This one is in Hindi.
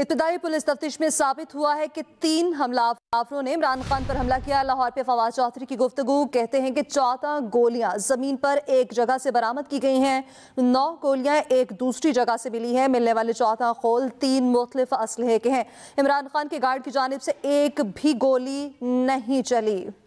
इब्तदाई पुलिस तफ्तीश में साबित हुआ है कि तीन हमलावरों ने इमरान खान पर हमला किया लाहौर पे फवाद चौधरी की गुफ्तु कहते हैं कि चौदह गोलियां जमीन पर एक जगह से बरामद की गई हैं नौ गोलियां एक दूसरी जगह से मिली हैं मिलने वाले चौथा खोल तीन मुख्तलिफ असलहे के हैं इमरान खान के गार्ड की जानब से एक भी गोली नहीं चली